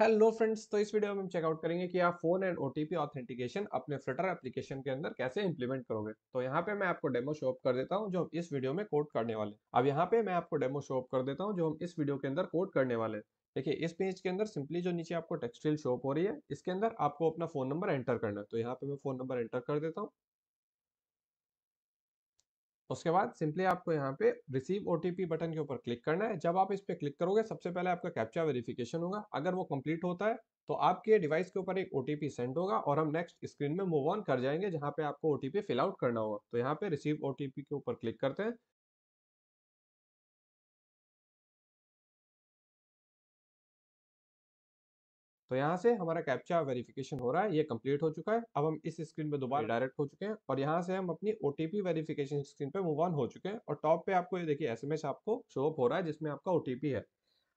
hello friends तो इस video में हम चेकआउट करेंगे कि आप फोन एंड ओटीपी ऑथेंटिकेशन अपने फ्लटर एप्लीकेशन के अंदर कैसे इंप्लीमेंट करोगे तो यहाँ पे मैं आपको डेमो शो कर देता हूँ जो हम इस वीडियो में कोड करने वाले अब यहाँ पे मैं आपको डेमो शो कर देता हूँ जो हम इस वीडियो के अंदर कोड करने वाले देखिए इस पेज के अंदर सिंपली जो नीचे आपको टेक्सटाइल शॉप हो रही है इसके अंदर आपको अपना फोन नंबर एंटर करना है तो यहाँ पे मैं फोन नंबर एंटर कर देता हूँ उसके बाद सिंपली आपको यहाँ पे रिसीव ओ बटन के ऊपर क्लिक करना है जब आप इस पर क्लिक करोगे सबसे पहले आपका कैप्चा वेरिफिकेशन होगा अगर वो कंप्लीट होता है तो आपके डिवाइस के ऊपर एक ओ सेंड होगा और हम नेक्स्ट स्क्रीन में मूव ऑन कर जाएंगे जहाँ पे आपको ओ फिल आउट करना होगा तो यहाँ पे रिसीव ओ के ऊपर क्लिक करते हैं तो यहाँ से हमारा कैप्चा वेरिफिकेशन हो रहा है ये कंप्लीट हो चुका है अब हम इस स्क्रीन पे दोबारा डायरेक्ट हो चुके हैं और यहाँ से हम अपनी ओ वेरिफिकेशन स्क्रीन पे मूव ऑन हो चुके हैं और टॉप पे आपको ये देखिए एस आपको शो अप हो रहा है जिसमें आपका ओ है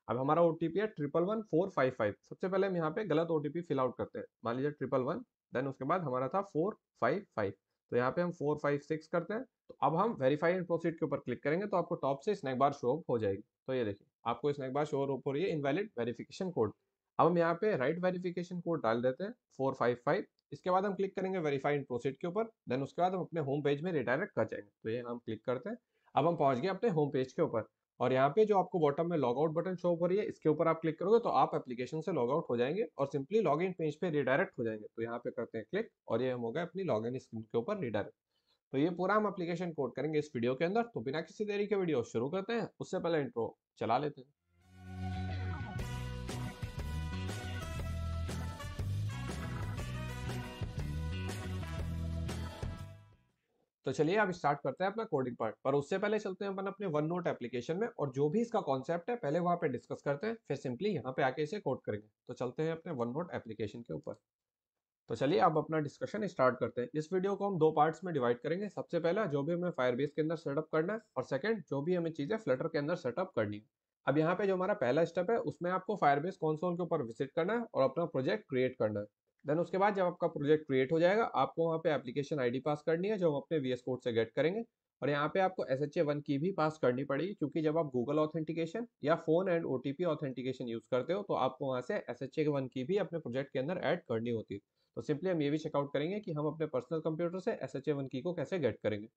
अब हमारा ओ है triple one four five five सबसे पहले हम यहाँ पे गलत ओ फिल आउट करते हैं मान लीजिए ट्रिपल वन देन उसके बाद हमारा था फोर फाइव फाइव तो यहाँ पे हम फोर फाइव सिक्स करते हैं तो अब हम वेरीफाई एंड प्रोसीड के ऊपर क्लिक करेंगे तो आपको टॉप से स्नैक बार शो अप हो जाएगी तो ये देखिए आपको स्नैक बार शो अप हो रही है इनवैलिड वेरिफिकेशन कोड अब हम यहाँ पे राइट वेरिफिकेशन कोड डाल देते हैं फोर फाइव फाइव इसके बाद हम क्लिक करेंगे वेरीफाई इन प्रोसीड के ऊपर देन उसके बाद हम अपने होम पेज में रिडायरेक्ट कर जाएंगे तो ये हम क्लिक करते हैं अब हम पहुँच गए अपने होम पेज के ऊपर और यहाँ पे जो आपको बॉटम में लॉग आउट बटन शो हो रही है इसके ऊपर आप क्लिक करोगे तो आप एप्लीकेशन से लॉग आउट हो जाएंगे और सिंपली लॉग इन पेज पे रिडायरेक्ट हो जाएंगे तो यहाँ पे करते हैं क्लिक और ये हम हो गए अपनी लॉग इन स्क्रीन के ऊपर रिडायरेक्ट तो ये पूरा हम एप्लीकेशन कोड करेंगे इस वीडियो के अंदर तो बिना किसी देरी के वीडियो शुरू करते हैं उससे पहले इंट्रो चला लेते हैं तो चलिए अब स्टार्ट करते हैं अपना कोडिंग पार्ट पर उससे पहले चलते हैं अपन अपने वन नोट एप्लीकेशन में और जो भी इसका कॉन्सेप्ट है पहले वहां पे डिस्कस करते हैं फिर सिंपली यहाँ पे आके इसे कोड करेंगे तो चलते हैं अपने वन नोट एप्लीकेशन के ऊपर तो चलिए अब अपना डिस्कशन स्टार्ट करते हैं इस वीडियो को हम दो पार्ट्स में डिवाइड करेंगे सबसे पहला जो भी हमें फायरबेस के अंदर सेटअप करना है और सेकंड जो भी हमें चीज़ें फ्लटर के अंदर सेटअप करनी है अब यहाँ पे जो हमारा पहला स्टेप है उसमें आपको फायरबेस कॉन्सोल के ऊपर विजिट करना है और अपना प्रोजेक्ट क्रिएट करना है देन उसके बाद जब आपका प्रोजेक्ट क्रिएट हो जाएगा आपको वहाँ पे एप्लीकेशन आईडी पास करनी है जो हम अपने वी एस कोड से गेट करेंगे और यहाँ पे आपको एस एच ए वन की भी पास करनी पड़ेगी क्योंकि जब आप गूगल ऑथेंटिकेशन या phone and O T P authentication use करते हो तो आपको वहाँ से एस एच ए वन की भी अपने प्रोजेक्ट के अंदर ऐड करनी होती है तो सिंपली हम ये भी चेकआउट करेंगे कि हम अपने पर्सनल कंप्यूटर से S H A one key को कैसे गेट करेंगे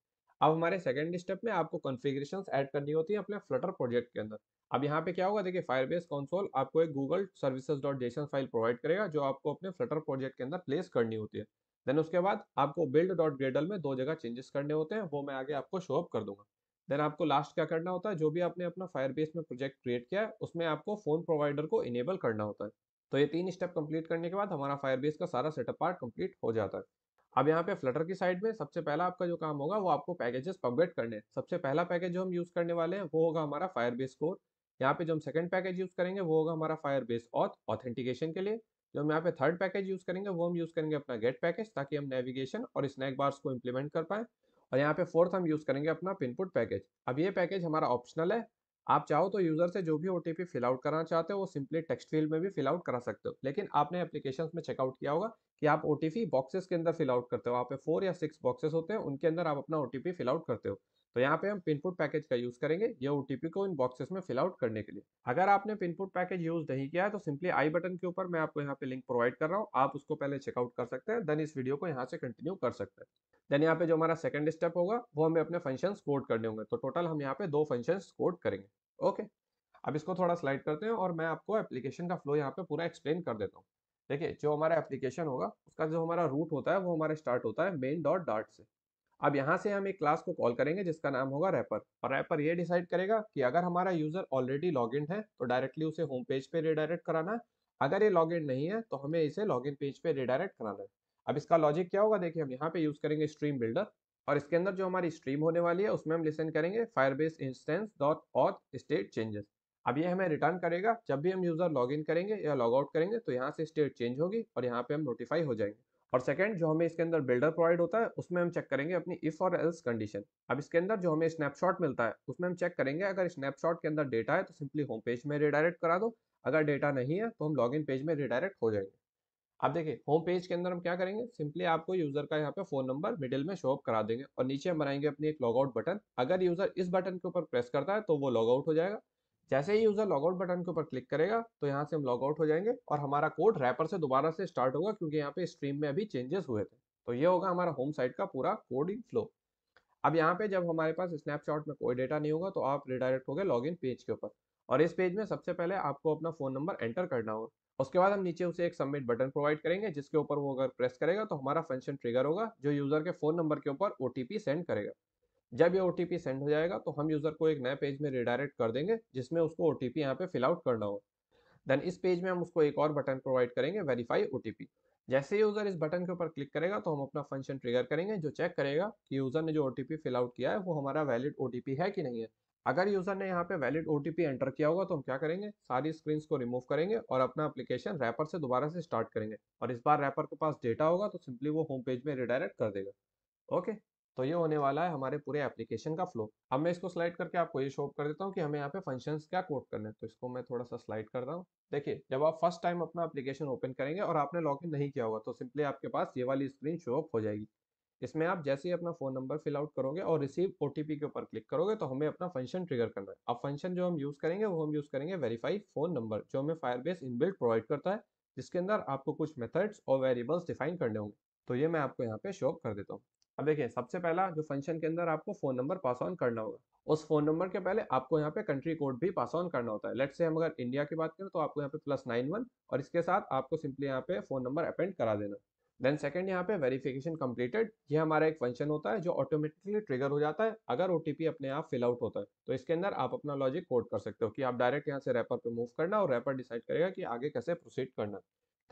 अब हमारे सेकेंड स्टेप में आपको कॉन्फ़िगरेशन ऐड करनी होती है अपने फ्लटर प्रोजेक्ट के अंदर अब यहाँ पे क्या होगा देखिए फायरबेस कंसोल आपको एक Google services dot JSON file provide करेगा जो आपको अपने फ्लटर प्रोजेक्ट के अंदर प्लेस करनी होती है देन उसके बाद आपको बिल्ड डॉट ग्रेडल में दो जगह चेंजेस करने होते हैं वो मैं आगे आपको शो अप कर दूंगा देन आपको लास्ट क्या करना होता है जो भी आपने अपना फायरबेस में प्रोजेक्ट क्रिएट किया है उसमें आपको फ़ोन प्रोवाइडर को इनेबल करना होता है तो ये तीन स्टेप कंप्लीट करने के बाद हमारा फायरबेस का सारा सेटअप पार्ट कंप्लीट हो जाता है अब यहाँ पे फ्लटर की साइड में सबसे पहला आपका जो काम होगा वो आपको पैकेजेस अपग्रेड करने सबसे पहला पैकेज जो हम यूज़ करने वाले हैं वो होगा हमारा फायर बेस कोर यहाँ पे जो हम सेकंड पैकेज यूज़ करेंगे वो होगा हमारा फायर बेस ऑथ ऑथेंटिकेशन के लिए जो हम यहाँ पे थर्ड पैकेज यूज़ करेंगे वो हम यूज़ करेंगे अपना गेट पैकेज ताकि हम नेविगेशन और स्नैक बार्स को इम्प्लीमेंट कर पाएँ और यहाँ पे फोर्थ हम यूज़ करेंगे अपना पिनपुट पैकेज अब ये पैकेज हमारा ऑप्शनल है आप चाहो तो यूज़र से जो भी ओ टी फिल आउट करना चाहते हो वो सिंपली टेक्स्ट फील्ड में भी फिल आउट करा सकते हो लेकिन आपने एप्लीकेशन में चेकआउट किया होगा कि आप ओ टी बॉक्सेस के अंदर फिल आउट करते हो आप फोर या सिक्स बॉक्सेस होते हैं उनके अंदर आप अपना ओ टी फिल आउट करते हो तो यहाँ पे हम पिनपुट पैकेज का यूज करेंगे ये ओटीपी को इन बॉक्सेस में फिल आउट करने के लिए अगर आपने पिनपुट पैकेज यूज नहीं किया है तो सिंपली आई बटन के ऊपर मैं आपको यहाँ पे लिंक प्रोवाइड कर रहा हूँ आप उसको पहले चेकआउट कर सकते हैं देन इस वीडियो को यहाँ से कंटिन्यू कर सकते हैं देन यहाँ पे जो हमारा सेकंड स्टेप होगा वो हमें अपने फंक्शन कोड करने होंगे तो टोटल हम यहाँ पे दो फंक्शन कोड करेंगे ओके अब इसको थोड़ा स्लाइड करते हैं और मैं आपको एप्लीकेशन का फ्लो यहाँ पे पूरा एक्सप्लेन कर देता हूँ देखिए जो हमारा एप्लीकेशन होगा उसका जो हमारा रूट होता है वो हमारा स्टार्ट होता है मेन डॉट डार्ट से अब यहाँ से हम एक क्लास को कॉल करेंगे जिसका नाम होगा रैपर और रैपर ये डिसाइड करेगा कि अगर हमारा यूजर ऑलरेडी लॉग है तो डायरेक्टली उसे होम पेज पे रिडायरेक्ट कराना है अगर ये लॉग नहीं है तो हमें इसे लॉग पेज पे रिडायरेक्ट कराना है अब इसका लॉजिक क्या होगा देखिए हम यहाँ पे यूज करेंगे स्ट्रीम बिल्डर और इसके अंदर जो हमारी स्ट्रीम होने वाली है उसमें हम लिसन करेंगे Firebase instance dot auth state changes अब ये हमें रिटर्न करेगा जब भी हम यूजर लॉग इन करेंगे या लॉग आउट करेंगे तो यहाँ से स्टेट चेंज होगी और यहाँ पे हम नोटिफाई हो जाएंगे और सेकंड जो हमें इसके अंदर बिल्डर प्रोवाइड होता है उसमें हम चेक करेंगे अपनी इफ और एल्स कंडीशन अब इसके अंदर जो हमें स्नैपशॉट मिलता है उसमें हम चेक करेंगे अगर स्नैपशॉट के अंदर डेटा है तो सिंपली होम पेज में रिडायरेक्ट करा दो अगर डेटा नहीं है तो हम लॉग पेज में रिडायरेक्ट हो जाएंगे आप देखिए होम पेज के अंदर हम क्या करेंगे सिंपली आपको यूजर का यहाँ पे फोन नंबर मिडिल में शो अप करा देंगे और नीचे हम बनाएंगे अपनी एक लॉगआउट बटन अगर यूजर इस बटन के ऊपर प्रेस करता है तो वो लॉगआउट हो जाएगा जैसे ही यूजर लॉगआउट बटन के ऊपर क्लिक करेगा तो यहाँ से हम लॉगआउट हो जाएंगे और हमारा कोड रैपर से दोबारा से स्टार्ट होगा क्योंकि यहाँ पे स्ट्रीम में अभी चेंजेस हुए थे तो ये होगा हमारा होम साइट का पूरा कोडिंग फ्लो अब यहाँ पे जब हमारे पास स्नैपशॉट में कोई डेटा नहीं होगा तो आप रिडायरेक्ट हो गए लॉग पेज के ऊपर और इस पेज में सबसे पहले आपको अपना फ़ोन नंबर एंटर करना होगा उसके बाद हम नीचे उसे एक सबमिट बटन प्रोवाइड करेंगे जिसके ऊपर वो अगर प्रेस करेगा तो हमारा फंक्शन ट्रिगर होगा जो यूज़र के फ़ोन नंबर के ऊपर ओ सेंड करेगा जब ये ओ सेंड हो जाएगा तो हम यूज़र को एक नए पेज में रिडायरेक्ट कर देंगे जिसमें उसको ओ टी पी यहाँ पे फिलआउट करना हो देन इस पेज में हम उसको एक और बटन प्रोवाइड करेंगे वेरीफाई ओ जैसे यूज़र इस बटन के ऊपर क्लिक करेगा तो हम अपना फंक्शन ट्रिगर करेंगे जो चेक करेगा कि यूज़र ने जो ओ पी फिलआउट किया है वो हमारा वैलिड ओ है कि नहीं है अगर यूज़र ने यहाँ पे वैलिड ओ एंटर किया होगा तो हम क्या करेंगे सारी स्क्रीन को रिमूव करेंगे और अपना एप्लीकेशन रैपर से दोबारा से स्टार्ट करेंगे और इस बार रैपर के पास डेटा होगा तो सिंपली वो होम पेज में रिडायरेक्ट कर देगा ओके तो ये होने वाला है हमारे पूरे एप्लीकेशन का फ्लो अब मैं इसको स्लाइड करके आपको ये शो कर देता हूँ कि हमें यहाँ पे फंक्शन क्या कोड करने हैं तो इसको मैं थोड़ा सा स्लाइड कर रहा हूँ देखिए जब आप फर्स्ट टाइम अपना एप्लीकेशन ओपन करेंगे और आपने लॉग नहीं किया होगा तो सिंपली आपके पास ये वाली स्क्रीन शो अप हो जाएगी इसमें आप जैसे ही अपना फोन नंबर फिल आउट करोगे और रिसीव ओ के ऊपर क्लिक करोगे तो हमें अपना फंक्शन ट्रिगर करना है अब फंक्शन जो हम यूज़ करेंगे वो हम यूज़ करेंगे वेरीफाई फोन नंबर जो हमें फायरबेस इनबिल्ट प्रोवाइड करता है जिसके अंदर आपको कुछ मेथड्स और वेरिएबल्स डिफाइन करने होंगे तो ये मैं आपको यहाँ पे शो कर देता हूँ अब देखिए सबसे पहला जो फंक्शन के अंदर आपको फोन नंबर पास ऑन करना होगा उस फोन नंबर के पहले आपको यहाँ पे कंट्री कोड भी पास ऑन करना होता है लेट से हम अगर इंडिया की बात करें तो आपको यहाँ पे प्लस नाइन वन और इसके साथ आपको सिंपली यहाँ पे फोन नंबर अपेंड करा देना देन सेकंड यहाँ पे वेरिफिकेशन कम्प्लीटेड ये हमारा एक फंक्शन होता है जो ऑटोमेटिकली ट्रिगर हो जाता है अगर ओ अपने आप फिल आउट होता है तो इसके अंदर आप अपना लॉजिक कोड कर सकते हो कि आप डायरेक्ट यहाँ से रैपर पे मूव करना और रैपर डिसाइड करेगा कि आगे कैसे प्रोसीड करना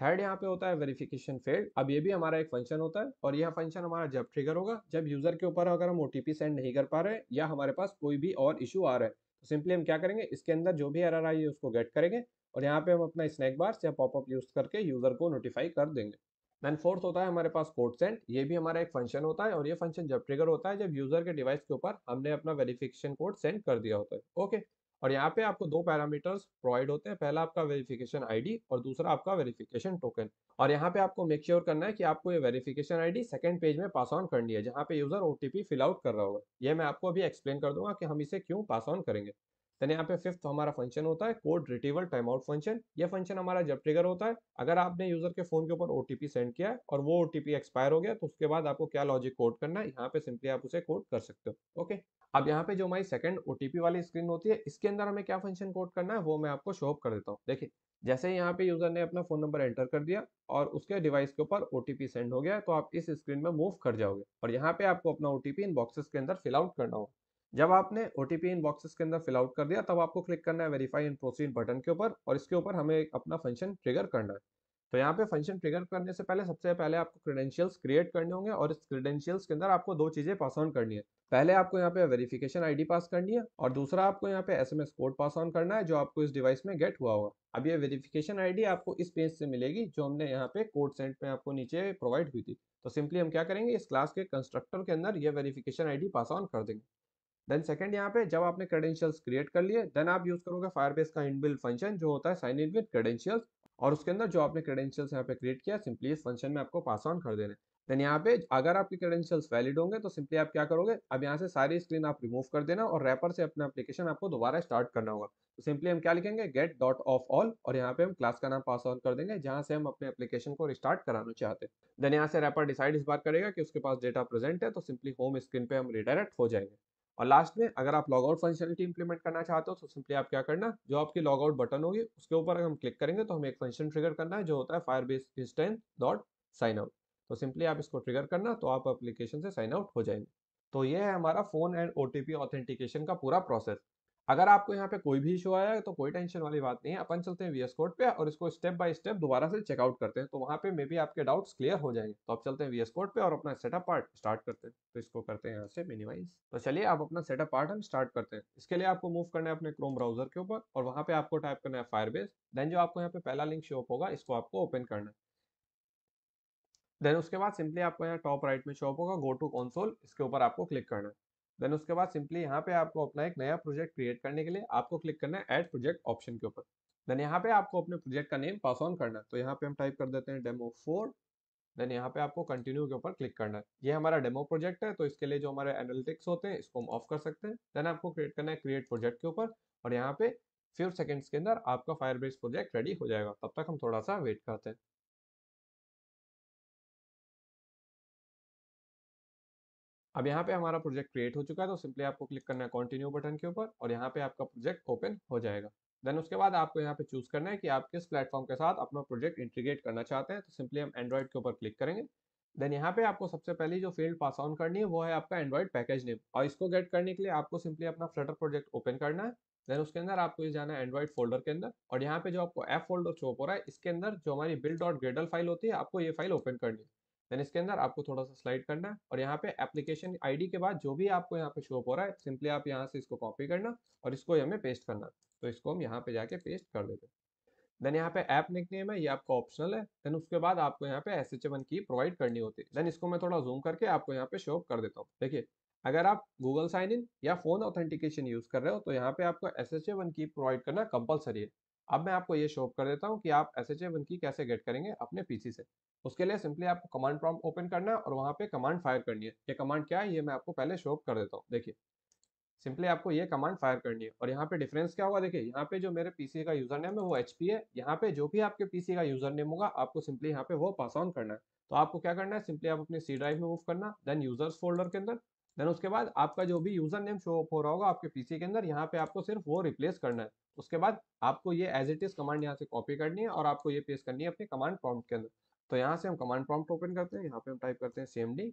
थर्ड यहाँ पे होता है वेरिफिकेशन फेल्ड अब ये भी हमारा एक फंक्शन होता है और यह फंक्शन हमारा जब ट्रिगर होगा जब यूजर के ऊपर अगर हम ओटीपी सेंड नहीं कर पा रहे या हमारे पास कोई भी और इशू आ रहा है तो सिंपली हम क्या करेंगे इसके अंदर जो भी एरर आई है उसको गेट करेंगे और यहाँ पे हम अपना स्नैक बार्स या पॉपअप यूज करके यूजर को नोटिफाई कर देंगे दैन फोर्थ होता है हमारे पास कोड सेंड ये भी हमारा एक फंक्शन होता है और ये फंक्शन जब ट्रिगर होता है जब यूजर के डिवाइस के ऊपर हमने अपना वेरिफिकेशन कोड सेंड कर दिया होता है ओके और यहाँ पे आपको दो पैरामीटर्स प्रोवाइड होते हैं पहला आपका वेरिफिकेशन आईडी और दूसरा आपका वेरिफिकेशन टोकन और यहाँ पे आपको मेक श्योर sure करना है कि आपको ये वेरिफिकेशन आईडी सेकंड पेज में पास ऑन करनी है जहाँ पे यूजर ओटीपी फिल आउट कर रहा होगा ये मैं आपको अभी एक्सप्लेन कर दूंगा कि हम इसे क्यों पास ऑन करेंगे देन यहाँ पे फिफ्थ हमारा फंक्शन होता है code retrieval time out function ये फंक्शन हमारा जब ट्रिगर होता है अगर आपने यूजर के फोन के ऊपर ओटीपी सेंड किया और वो ओटीपी एक्सपायर हो गया तो उसके बाद आपको क्या लॉजिक कोड करना है यहाँ पे सिंपली आप उसे कोड कर सकते हो ओके अब यहाँ पे जो हमारी सेकंड ओटीपी वाली स्क्रीन होती है इसके अंदर हमें क्या फंक्शन कोड करना है वो मैं आपको शो अप कर देता हूँ देखिए जैसे ही यहाँ पे यूजर ने अपना फोन नंबर एंटर कर दिया और उसके डिवाइस के ऊपर ओटीपी सेंड हो गया तो आप इस स्क्रीन में मूव कर जाओगे और यहाँ पे आपको अपना ओटीपी इन बॉक्सेस के अंदर फिल आउट करना होगा जब आपने ओ टी इन बॉक्सेस के अंदर फिलआउट कर दिया तब आपको क्लिक करना है वेरीफाई इन प्रोसीड बटन के ऊपर और इसके ऊपर हमें अपना फंक्शन ट्रिगर करना है तो यहाँ पे फंक्शन ट्रिगर करने से पहले सबसे पहले आपको क्रीडेंशियल्स क्रिएट करने होंगे और इस क्रीडेंशियल्स के अंदर आपको दो चीज़ें पास ऑन करनी है पहले आपको यहाँ पे वेरिफिकेशन आईडी पास करनी है और दूसरा आपको यहाँ पे एसएमएस कोड पास ऑन करना है जो आपको इस डिवाइस में गेट हुआ होगा अब ये वेरिफिकेशन आईडी आपको इस पेज से मिलेगी जो हमने यहाँ पे कोड सेंट में आपको नीचे प्रोवाइड हुई थी तो सिंपली हम क्या करेंगे इस क्लास के कंस्ट्रक्टर के अंदर ये वेरिफिकेशन आईडी पास ऑन कर देंगे देन सेकंड यहाँ पे जब आपने क्रेडेंशियल्स क्रिएट कर लिए देन आप यूज करोगे फायरबेस का इनबिल्ड फंक्शन जो होता है साइन इन विद क्रेडेंशियल्स और उसके अंदर जो आपने क्रेडेंशियल्स यहाँ पे क्रिएट किया सिंपली इस फंक्शन में आपको पास ऑन कर देने देन यहाँ पे अगर आपके क्रेडेंशियल्स वैलिड होंगे तो सिंपली आप क्या करोगे अब यहाँ से सारी स्क्रीन आप रिमूव कर देना और रैपर से अपना एप्लीकेशन आपको दोबारा स्टार्ट करना होगा तो सिंपली हम क्या लिखेंगे गेट डॉट ऑफ ऑल और यहाँ पे हम क्लास का नाम पास ऑन कर देंगे जहाँ से हम अपने एप्लीकेशन को रिस्टार्ट कराना चाहते हैं देन यहाँ से रैपर डिसाइड इस बार करेगा कि उसके पास डेटा प्रेजेंट है तो सिंपली होम स्क्रीन पे हम रिडायरेक्ट हो जाएंगे और लास्ट में अगर आप लॉग आउट फंक्शनलिटी इंप्लीमेंट करना चाहते हो तो सिंपली आप क्या करना जो आपकी लॉग आउट बटन होगी उसके ऊपर अगर हम क्लिक करेंगे तो हमें एक फंक्शन ट्रिगर करना है जो होता है Firebase instant dot sign out तो सिंपली आप इसको ट्रिगर करना तो आप एप्लीकेशन से साइन आउट हो जाएंगे तो ये है हमारा फोन एंड ओ ऑथेंटिकेशन का पूरा प्रोसेस अगर आपको यहाँ पे कोई भी इशू आया तो कोई टेंशन वाली बात नहीं है अपन चलते हैं वीएस कोड पे और इसको स्टेप बाय स्टेप दोबारा से चेकआउट करते हैं तो वहाँ पे मे भी आपके डाउट्स क्लियर हो जाएंगे तो आप चलते हैं वीएस कोड पे और अपना सेटअप पार्ट स्टार्ट करते हैं तो इसको करते हैं यहाँ से मिनिमाइज तो चलिए आप अपना सेटअप पार्ट हम स्टार्ट करते हैं इसके लिए आपको मूव करना है अपने क्रोम ब्राउजर के ऊपर और वहाँ पे आपको टाइप करना है फायर देन जो आपको यहाँ पे पहला लिंक शो होगा इसको आपको ओपन करना है देन उसके बाद सिंपली आपको यहाँ टॉप राइट में शॉप होगा गो टू कॉन्सोल इसके ऊपर आपको क्लिक करना है देन उसके बाद सिंपली यहाँ पे आपको अपना एक नया प्रोजेक्ट क्रिएट करने के लिए आपको क्लिक करना है एड प्रोजेक्ट ऑप्शन के ऊपर देन यहाँ पे आपको अपने प्रोजेक्ट का नेम पास ऑन करना है तो यहाँ पे हम टाइप कर देते हैं डेमो फोर देन यहाँ पे आपको कंटिन्यू के ऊपर क्लिक करना है ये हमारा डेमो प्रोजेक्ट है तो इसके लिए जो हमारे एनालिटिक्स होते हैं इसको हम ऑफ कर सकते हैं देन आपको क्रिएट करना है क्रिएट प्रोजेक्ट के ऊपर और यहाँ पे फ्यू सेकेंड्स के अंदर आपका फायर प्रोजेक्ट रेडी हो जाएगा तब तक हम थोड़ा सा वेट करते हैं अब यहाँ पे हमारा प्रोजेक्ट क्रिएट हो चुका है तो सिंपली आपको क्लिक करना है कंटिन्यू बटन के ऊपर और यहाँ पे आपका प्रोजेक्ट ओपन हो जाएगा देन उसके बाद आपको यहाँ पे चूज करना है कि आप किस प्लेटफॉर्म के साथ अपना प्रोजेक्ट इंटीग्रेट करना चाहते हैं तो सिंपली हम एंड्रॉइड के ऊपर क्लिक करेंगे देन यहाँ पे आपको सबसे पहले जो फील्ड पास ऑन करनी है वो है आपका एंड्रॉइड पैकेज नेम और इसको गेट करने के लिए आपको सिंपली अपना फ्लटर प्रोजेक्ट ओपन करना है देन उसके अंदर आपको जाना है एंड्रॉइड फोल्डर के अंदर और यहाँ पे जो आपको एफ फोल्डर शोप हो रहा है इसके अंदर जो हमारी बिल डॉट ग्रेडल फाइल होती है आपको ये फाइल ओपन करनी है देन इसके अंदर आपको थोड़ा सा स्लाइड करना और यहाँ पे एप्लीकेशन आईडी के बाद जो भी आपको यहाँ पे शो हो रहा है सिंपली आप यहाँ से इसको कॉपी करना और इसको हमें पेस्ट करना तो इसको हम यहाँ पे जाके पेस्ट कर देते हैं देन यहाँ पे ऐप निकनेम है ये आपका ऑप्शनल है देन उसके बाद आपको यहाँ पे एस एच की प्रोवाइड करनी होती है देन इसको मैं थोड़ा जूम करके आपको यहाँ पे शो कर देता हूँ देखिए अगर आप गूगल साइन इन या फोन ऑथेंटिकेशन यूज कर रहे हो तो यहाँ पे आपको एस एच की प्रोवाइड करना कंपलसरी है अब मैं आपको ये शो कर देता हूँ कि आप एस एच की कैसे गेट करेंगे अपने पीसी से उसके लिए सिंपली आपको कमांड प्रॉम ओपन करना है और वहाँ पे कमांड फायर करनी है ये कमांड क्या है ये मैं आपको पहले शो कर देता हूँ देखिए सिंपली आपको ये कमांड फायर करनी है और यहाँ पे डिफरेंस क्या होगा देखिए यहाँ पे जो मेरे पीसी का यूजर नेम है वो एच है यहाँ पे जो भी आपके पीसी का यूजर नेम होगा आपको सिंपली यहाँ पे वो पास ऑन करना है तो आपको क्या करना है सिंपली आप अपने सी ड्राइव में मूव करना देन यूजर्स फोल्डर के अंदर देन उसके बाद आपका जो भी यूजर नेम शो हो रहा होगा आपके पीसी के अंदर यहाँ पे आपको सिर्फ वो रिप्लेस करना है उसके बाद आपको ये एज इट इज कमांड यहाँ से कॉपी करनी है और आपको ये पेस्ट करनी है अपने कमांड प्रॉम्प्ट के अंदर तो यहाँ से हम कमांड प्रॉम्प्ट ओपन करते हैं यहाँ पे हम टाइप करते हैं सेम डी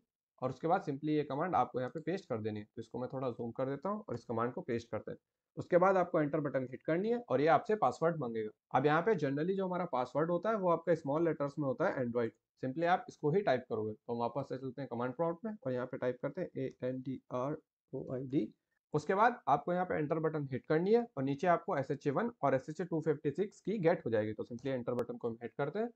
और उसके बाद सिंपली ये कमांड आपको यहाँ पे पेस्ट कर देनी है तो इसको मैं थोड़ा जूम कर देता हूँ और इस कमांड को पेस्ट करते हैं उसके बाद आपको एंटर बटन हिट करनी है और ये आपसे पासवर्ड मांगेगा अब यहाँ पे जनरली जो हमारा पासवर्ड होता है वो आपका स्मॉल लेटर्स में होता है एंड्रॉइड सिंपली आप इसको ही टाइप करोगे तो हम वापस से चलते हैं कमांड प्रॉम्प्ट में और यहाँ पे टाइप करते हैं A N D R O I D उसके बाद आपको यहाँ पे एंटर बटन हिट करनी है और नीचे आपको एस एच ए वन और S H A two fifty six key get हो जाएगी तो सिंपली एंटर बटन को हम हिट करते हैं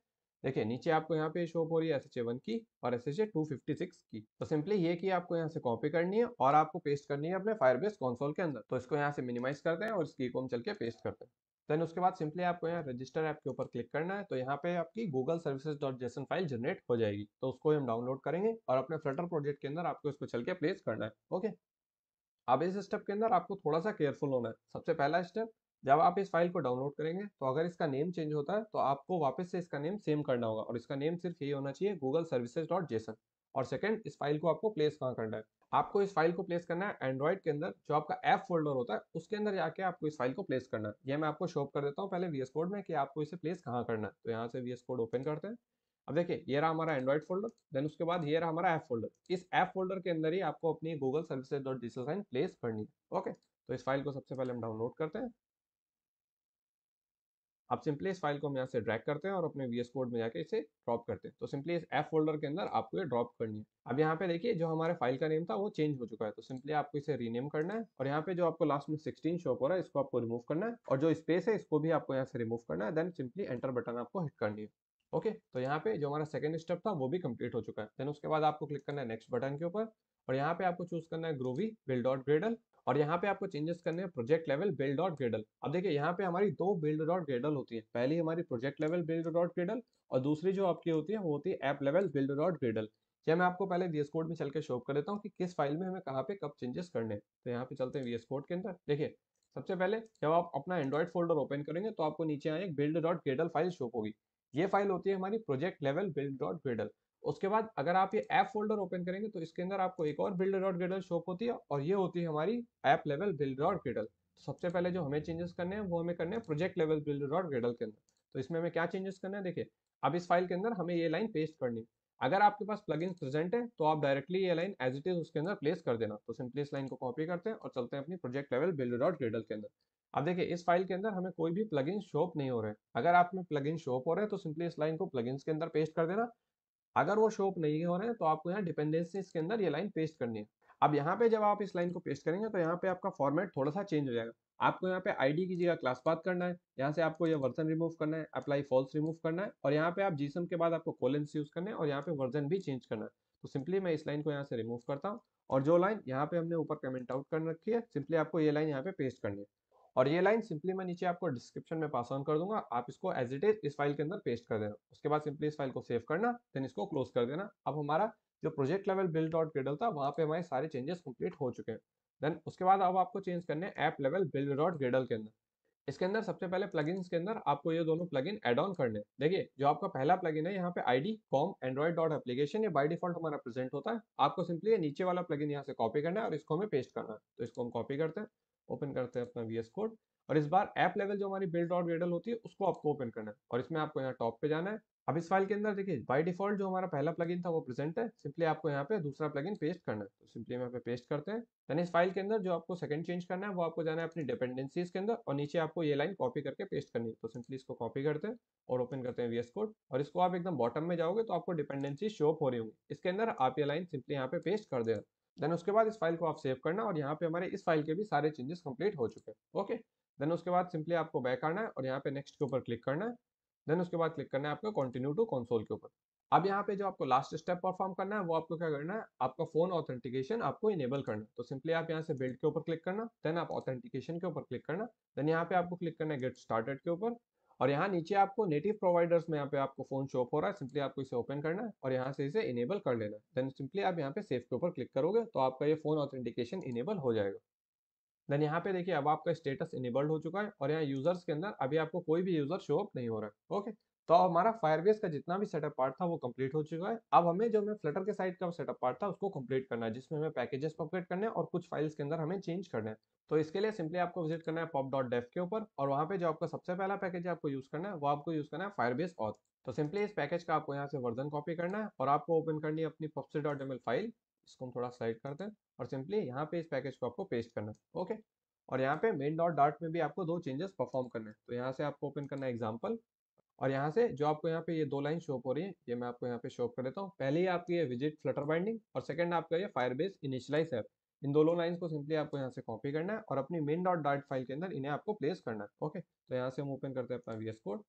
देखिए नीचे आपको यहाँ पे शो हो रही है एस एच की और S H A two fifty six key तो सिंपली ये कि आपको यहाँ से कॉपी करनी है और आपको पेस्ट करनी है अपने बेस कॉन्सोल के अंदर तो इसको यहाँ से मिनिमाइज करते हैं और इसकी को हम चल के पेस्ट करते हैं देन उसके बाद सिंपली आपको यहाँ रजिस्टर ऐप के ऊपर क्लिक करना है तो यहाँ पे आपकी Google services dot JSON file generate हो जाएगी तो उसको हम डाउनलोड करेंगे और अपने फ्लटर प्रोजेक्ट के अंदर आपको इसको चल के प्लेस करना है ओके अब इस स्टेप के अंदर आपको थोड़ा सा केयरफुल होना है सबसे पहला स्टेप जब आप इस फाइल को डाउनलोड करेंगे तो अगर इसका नेम चेंज होता है तो आपको वापस से इसका नेम सेम करना होगा और इसका नेम सिर्फ यही होना चाहिए गूगल सर्विसेज डॉट जेसन और सेकंड इस फाइल को आपको प्लेस कहाँ करना है आपको इस फाइल को प्लेस करना है एंड्रॉइड के अंदर जो आपका ऐप फोल्डर होता है उसके अंदर जाके आपको इस फाइल को प्लेस करना है यह मैं आपको शॉप कर देता हूँ पहले वीएस कोड में कि आपको इसे प्लेस कहाँ करना है तो यहाँ से वीएस कोड ओपन करते हैं अब देखिए ये रहा हमारा एंड्रॉइड फोल्डर देन उसके बाद ये रहा हमारा ऐप फोल्डर इस ऐप फोल्डर के अंदर ही आपको अपनी गूगल सर्विसेज डॉट डिसल साइन प्लेस करनी है ओके तो इस फाइल को सबसे पहले हम डाउनलोड करते हैं आप सिंपली इस फाइल को हम यहाँ से ड्रैग करते हैं और अपने वी कोड में जाके इसे ड्रॉप करते हैं तो सिंपली इस एफ फोल्डर के अंदर आपको ये ड्रॉप करनी है अब यहाँ पे देखिए जो हमारे फाइल का नेम था वो चेंज हो चुका है तो सिंपली आपको इसे रीनेम करना है और यहाँ पे जो आपको लास्ट में सिक्सटीन शो हो रहा है इसको आपको रिमूव करना है और जो स्पेस है इसको भी आपको यहाँ से रिमूव करना है देन सिंपली एंटर बटन आपको हिट करनी है ओके okay, तो यहाँ पे जो हमारा सेकंड स्टेप था वो भी कंप्लीट हो चुका है देन उसके बाद आपको क्लिक करना है नेक्स्ट बटन के ऊपर और यहाँ पे आपको चूज करना है ग्रोवी बिल डॉट ग्रेडल और यहाँ पे आपको चेंजेस करने हैं project level build dot Gradle अब देखिए यहाँ पे हमारी दो बिल्ड डॉट ग्रेडल होती है पहली हमारी project level build dot gradle और दूसरी जो आपकी होती है वो होती है app level build dot gradle यह मैं आपको पहले वीएस कोड में चल के शो कर देता हूँ कि किस फाइल में हमें कहाँ पे कब चेंजेस करने हैं तो यहाँ पे चलते हैं वीएस कोड के अंदर देखिए सबसे पहले जब आप अपना एंड्रॉइड फोल्डर ओपन करेंगे तो आपको नीचे आए build dot gradle file show होगी ये फाइल होती है हमारी project level build dot gradle उसके बाद अगर आप ये ऐप फोल्डर ओपन करेंगे तो इसके अंदर आपको एक और बिल्डर डॉट ग्रेडल शॉप होती है और ये होती है हमारी app level builder dot gradle तो सबसे पहले जो हमें चेंजेस करने हैं वो हमें करने हैं project level builder dot gradle के अंदर तो इसमें हमें क्या चेंजेस करना है देखिए अब इस फाइल के अंदर हमें ये लाइन पेस्ट करनी अगर आपके पास इन प्रेजेंट है तो आप डायरेक्टली ये लाइन एज इट इज उसके अंदर प्लेस कर देना तो सिंपली इस लाइन को कॉपी करते हैं और चलते हैं अपनी project level build dot gradle के अंदर अब देखिए इस फाइल के अंदर हमें कोई भी प्लगइन शॉप नहीं हो रहे अगर आप में प्लगइन शॉप हो रहे हैं तो सिंपली इस लाइन को प्लगइन्स के अंदर पेस्ट कर देना अगर वो शोप नहीं हो रहे हैं तो आपको यहाँ डिपेंडेंसी के अंदर ये लाइन पेस्ट करनी है अब यहाँ पे जब आप इस लाइन को पेस्ट करेंगे तो यहाँ पे आपका फॉर्मेट थोड़ा सा चेंज हो जाएगा आपको यहाँ पे आईडी की जगह क्लास पाथ करना है यहाँ से आपको ये वर्जन रिमूव करना है अप्लाई फॉल्स रिमूव करना है और यहाँ पे आप जीसम के बाद आपको कोलेंस यूज करना है और यहाँ पे वर्जन भी चेंज करना है तो सिंपली मैं इस लाइन को यहाँ से रिमूव करता हूँ और जो लाइन यहाँ पे हमने ऊपर कमेंट आउट कर रखी है सिंपली आपको ये लाइन यहाँ पे पेस्ट करनी है और ये लाइन सिंपली मैं नीचे आपको डिस्क्रिप्शन में पास ऑन कर दूंगा आप इसको एज इट इज इस फाइल के अंदर पेस्ट कर देना उसके बाद सिंपली इस फाइल को सेव करना देन इसको क्लोज कर देना अब हमारा जो project level build dot gradle था वहाँ पे हमारे सारे चेंजेस कंप्लीट हो चुके हैं देन उसके बाद अब आपको चेंज करने app level build dot gradle के अंदर इसके अंदर सबसे पहले प्लग के अंदर आपको ये दोनों प्लग इन एड ऑन करने देखिए जो आपका पहला प्लग है यहाँ पे I D com android dot application ये बाई डिफॉल्ट हमारा प्रेजेंट होता है आपको सिंपली नीचे वाला प्लगइन यहाँ से कॉपी करना है और इसको हमें पेस्ट करना है तो इसको हम कॉपी करते हैं ओपन करते हैं अपना वी कोड और इस बार ऐप लेवल जो हमारी बिल्ड डॉट वेडल होती है उसको आपको ओपन करना है और इसमें आपको यहाँ टॉप पे जाना है अब इस फाइल के अंदर देखिए बाय डिफॉल्ट जो हमारा पहला प्लगइन था वो प्रेजेंट है सिंपली आपको यहाँ पे दूसरा प्लगइन पेस्ट करना है तो सिंपली यहाँ पे पेस्ट करते हैं देन इस फाइल के अंदर जो आपको सेकंड चेंज करना है वो आपको जाना है अपनी डिपेंडेंसीज के अंदर और नीचे आपको ये लाइन कॉपी करके पेस्ट करनी है तो सिंपली इसको कॉपी करते हैं और ओपन करते हैं वीएस कोड और इसको आप एकदम बॉटम में जाओगे तो आपको डिपेंडेंसी शोप हो रही होंगी इसके अंदर आप ये लाइन सिंपली यहाँ पे पेस्ट कर दे देन उसके बाद इस फाइल को आप सेव करना और यहाँ पे हमारे इस फाइल के भी सारे चेंजेस कंप्लीट हो चुके हैं ओके देन उसके बाद सिंपली आपको बैक आना है और यहाँ पे नेक्स्ट के ऊपर क्लिक करना है देन उसके बाद क्लिक करना है आपको कंटिन्यू टू कंसोल के ऊपर अब यहाँ पे जो आपको लास्ट स्टेप परफॉर्म करना है वो आपको क्या करना है आपका फोन ऑथेंटिकेशन आपको इनेबल करना है तो सिंपली आप यहाँ से बिल्ड के ऊपर क्लिक करना देन आप ऑथेंटिकेशन के ऊपर क्लिक करना देन यहाँ पे आपको क्लिक करना है गेट स्टार्टेड के ऊपर और यहाँ नीचे आपको नेटिव प्रोवाइडर्स में यहाँ पे आपको फोन शॉप हो रहा है सिंपली आपको इसे ओपन करना है और यहाँ से इसे इनेबल कर लेना है देन सिंपली आप यहाँ पे सेफ के ऊपर क्लिक करोगे तो आपका ये फोन ऑथेंटिकेशन इनेबल हो जाएगा देन यहाँ पे देखिए अब आपका स्टेटस इनेबल्ड हो चुका है और यहाँ यूजर्स के अंदर अभी आपको कोई भी यूजर शो अप नहीं हो रहा है ओके तो हमारा फायरबेस का जितना भी सेटअप पार्ट था वो कंप्लीट हो चुका है अब हमें जो हमें फ्लटर के साइड का सेटअप पार्ट था उसको कंप्लीट करना है जिसमें हमें पैकेजेस अपग्रेड करने हैं और कुछ फाइल्स के अंदर हमें चेंज करने हैं तो इसके लिए सिंपली आपको विजिट करना है पॉप डॉट डेफ के ऊपर और वहाँ पे जो आपका सबसे पहला पैकेज आपको यूज़ करना है वो आपको यूज़ करना है फायरबेस ऑथ तो सिंपली इस पैकेज का आपको यहाँ से वर्जन कॉपी करना है और आपको ओपन करनी है अपनी पॉपसी डॉट फाइल इसको हम थोड़ा स्लाइड करते हैं और सिंपली यहाँ पे इस पैकेज को आपको पेस्ट करना है ओके और यहाँ पे मेन डॉट डॉट में भी आपको दो चेंजेस परफॉर्म करने हैं तो यहाँ से आपको ओपन करना है एग्जाम्पल और यहाँ से जो आपको यहाँ पे ये दो लाइन शॉप हो रही है ये मैं आपको यहाँ पे शॉप कर देता हूँ पहली आपकी है विजिट फ्लटर बाइंडिंग और सेकंड आपका ये फायर बेस इनिशलाइज ऐप इन दोनों लाइन को सिंपली आपको यहाँ से कॉपी करना है और अपनी मेन डॉट डॉट फाइल के अंदर इन्हें आपको प्लेस करना है ओके तो यहाँ से हम ओपन करते हैं अपना वी कोड